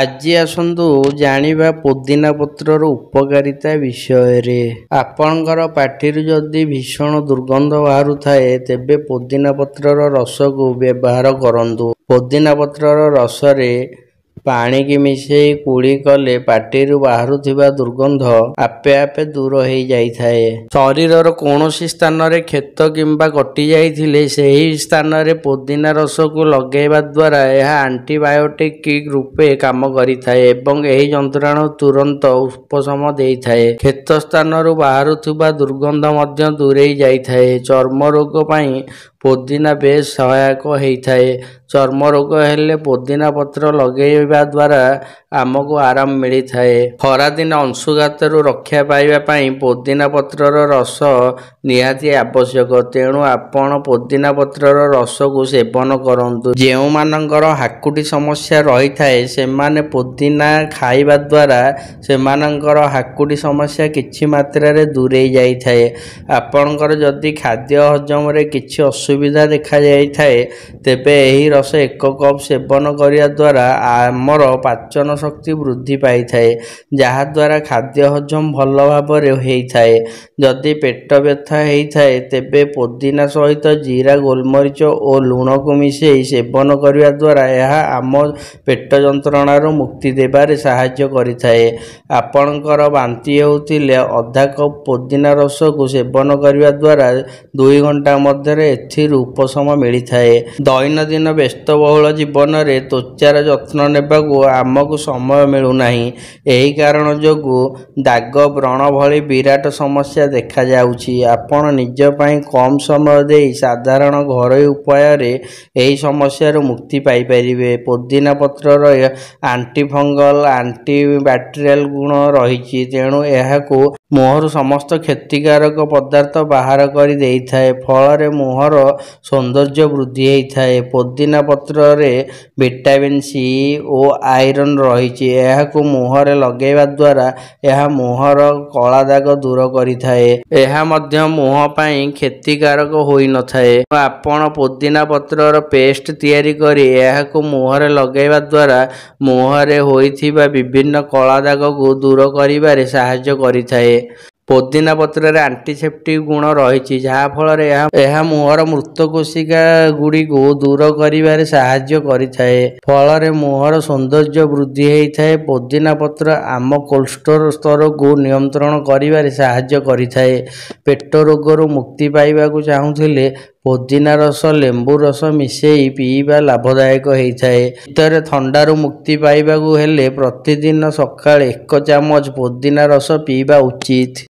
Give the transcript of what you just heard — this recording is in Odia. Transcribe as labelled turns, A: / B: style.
A: ଆଜି ଆସନ୍ତୁ ଜାଣିବା ପୋଦିନା ପତ୍ରର ଉପକାରିତା ବିଷୟରେ ଆପଣଙ୍କର ପାଟିରୁ ଯଦି ଭୀଷଣ ଦୁର୍ଗନ୍ଧ ବାହାରୁଥାଏ ତେବେ ପୋଦିନା ପତ୍ରର ରସକୁ ବ୍ୟବହାର କରନ୍ତୁ ପୋଦିନା ପତ୍ରର ରସରେ ପାଣିକି ମିଶାଇ କୁଳି କଲେ ପାଟିରୁ ବାହାରୁଥିବା ଦୁର୍ଗନ୍ଧ ଆପେ ଆପେ ଦୂର ହେଇଯାଇଥାଏ ଶରୀରର କୌଣସି ସ୍ଥାନରେ କ୍ଷେତ କିମ୍ବା କଟିଯାଇଥିଲେ ସେହି ସ୍ଥାନରେ ପୋଦିନା ରସକୁ ଲଗାଇବା ଦ୍ୱାରା ଏହା ଆଣ୍ଟିବାୟୋଟିକ ରୂପେ କାମ କରିଥାଏ ଏବଂ ଏହି ଯନ୍ତ୍ରଣା ତୁରନ୍ତ ଉପଶମ ଦେଇଥାଏ କ୍ଷେତ ସ୍ଥାନରୁ ବାହାରୁଥିବା ଦୁର୍ଗନ୍ଧ ମଧ୍ୟ ଦୂରେଇ ଯାଇଥାଏ ଚର୍ମ ରୋଗ ପାଇଁ ପୋଦିନା ବେଶ ସହାୟକ ହୋଇଥାଏ ଚର୍ମ ରୋଗ ହେଲେ ପୋଦିନା ପତ୍ର ଲଗାଇବା ଦ୍ୱାରା ଆମକୁ ଆରାମ ମିଳିଥାଏ ଖରାଦିନ ଅଂଶୁଘାତରୁ ରକ୍ଷା ପାଇବା ପାଇଁ ପୋଦିନା ପତ୍ରର ରସ ନିହାତି ଆବଶ୍ୟକ ତେଣୁ ଆପଣ ପୋଦିନା ପତ୍ରର ରସକୁ ସେବନ କରନ୍ତୁ ଯେଉଁମାନଙ୍କର ହାକୁଟି ସମସ୍ୟା ରହିଥାଏ ସେମାନେ ପୋଦିନା ଖାଇବା ଦ୍ୱାରା ସେମାନଙ୍କର ହାକୁଟି ସମସ୍ୟା କିଛି ମାତ୍ରାରେ ଦୂରେଇ ଯାଇଥାଏ ଆପଣଙ୍କର ଯଦି ଖାଦ୍ୟ ହଜମରେ କିଛି ଅସୁବିଧା ଅସୁବିଧା ଦେଖାଯାଇଥାଏ ତେବେ ଏହି ରସ ଏକ କପ୍ ସେବନ କରିବା ଦ୍ୱାରା ଆମର ପାଚନ ଶକ୍ତି ବୃଦ୍ଧି ପାଇଥାଏ ଯାହାଦ୍ୱାରା ଖାଦ୍ୟ ହଜମ ଭଲ ଭାବରେ ହୋଇଥାଏ ଯଦି ପେଟ ବ୍ୟଥା ହୋଇଥାଏ ତେବେ ପୋଦିନା ସହିତ ଜିରା ଗୋଲମରିଚ ଓ ଲୁଣକୁ ମିଶାଇ ସେବନ କରିବା ଦ୍ୱାରା ଏହା ଆମ ପେଟ ଯନ୍ତ୍ରଣାରୁ ମୁକ୍ତି ଦେବାରେ ସାହାଯ୍ୟ କରିଥାଏ ଆପଣଙ୍କର ବାନ୍ତି ହେଉଥିଲେ ଅଧା କପ୍ ପୋଦିନା ରସକୁ ସେବନ କରିବା ଦ୍ୱାରା ଦୁଇ ଘଣ୍ଟା ମଧ୍ୟରେ ଏଥି ଖୁସିରୁ ଉପଶମ ମିଳିଥାଏ ଦୈନନ୍ଦିନ ବ୍ୟସ୍ତବହୁଳ ଜୀବନରେ ତ୍ୱଚାର ଯତ୍ନ ନେବାକୁ ଆମକୁ ସମୟ ମିଳୁନାହିଁ ଏହି କାରଣ ଯୋଗୁଁ ଦାଗ ବ୍ରଣ ଭଳି ବିରାଟ ସମସ୍ୟା ଦେଖାଯାଉଛି ଆପଣ ନିଜ ପାଇଁ କମ୍ ସମୟ ଦେଇ ସାଧାରଣ ଘରୋଇ ଉପାୟରେ ଏହି ସମସ୍ୟାରୁ ମୁକ୍ତି ପାଇପାରିବେ ପୋଦିନା ପତ୍ରର ଆଣ୍ଟିଫଙ୍ଗଲ ବ୍ୟାକ୍ଟେରିଆଲ ଗୁଣ ରହିଛି ତେଣୁ ଏହାକୁ ମୁହଁରୁ ସମସ୍ତ କ୍ଷତିକାରକ ପଦାର୍ଥ ବାହାର କରିଦେଇଥାଏ ଫଳରେ ମୁହଁର ସୌନ୍ଦର୍ଯ୍ୟ ବୃଦ୍ଧି ହେଇଥାଏ ପୋଦିନା ପତ୍ରରେ ଭିଟାମିନ୍ ସି ଓ ଆଇରନ୍ ରହିଛି ଏହାକୁ ମୁହଁରେ ଲଗେଇବା ଦ୍ୱାରା ଏହା ମୁହଁର କଳା ଦାଗ ଦୂର କରିଥାଏ ଏହା ମଧ୍ୟ ମୁହଁ ପାଇଁ କ୍ଷତିକାରକ ହୋଇନଥାଏ ଆପଣ ପୋଦିନା ପତ୍ରର ପେଷ୍ଟ ତିଆରି କରି ଏହାକୁ ମୁହଁରେ ଲଗାଇବା ଦ୍ୱାରା ମୁହଁରେ ହୋଇଥିବା ବିଭିନ୍ନ କଳା ଦାଗକୁ ଦୂର କରିବାରେ ସାହାଯ୍ୟ କରିଥାଏ ପୋଦିନା ପତ୍ରରେ ଆଣ୍ଟିସେପ୍ଟିକ୍ ଗୁଣ ରହିଛି ଯାହାଫଳରେ ଏହା ଏହା ମୁହଁର ମୃତ କୋଷିକା ଗୁଡ଼ିକୁ ଦୂର କରିବାରେ ସାହାଯ୍ୟ କରିଥାଏ ଫଳରେ ମୁହଁର ସୌନ୍ଦର୍ଯ୍ୟ ବୃଦ୍ଧି ହେଇଥାଏ ପୋଦିନା ପତ୍ର ଆମ କୋଲଷ୍ଟ୍ରୋଲ ସ୍ତରକୁ ନିୟନ୍ତ୍ରଣ କରିବାରେ ସାହାଯ୍ୟ କରିଥାଏ ପେଟ ରୋଗରୁ ମୁକ୍ତି ପାଇବାକୁ ଚାହୁଁଥିଲେ ପୋଦିନା ରସ ଲେମ୍ବୁ ରସ ମିଶାଇ ପିଇବା ଲାଭଦାୟକ ହେଇଥାଏ ଭିତରେ ଥଣ୍ଡାରୁ ମୁକ୍ତି ପାଇବାକୁ ହେଲେ ପ୍ରତିଦିନ ସକାଳେ ଏକ ଚାମଚ ପୋଦିନା ରସ ପିଇବା ଉଚିତ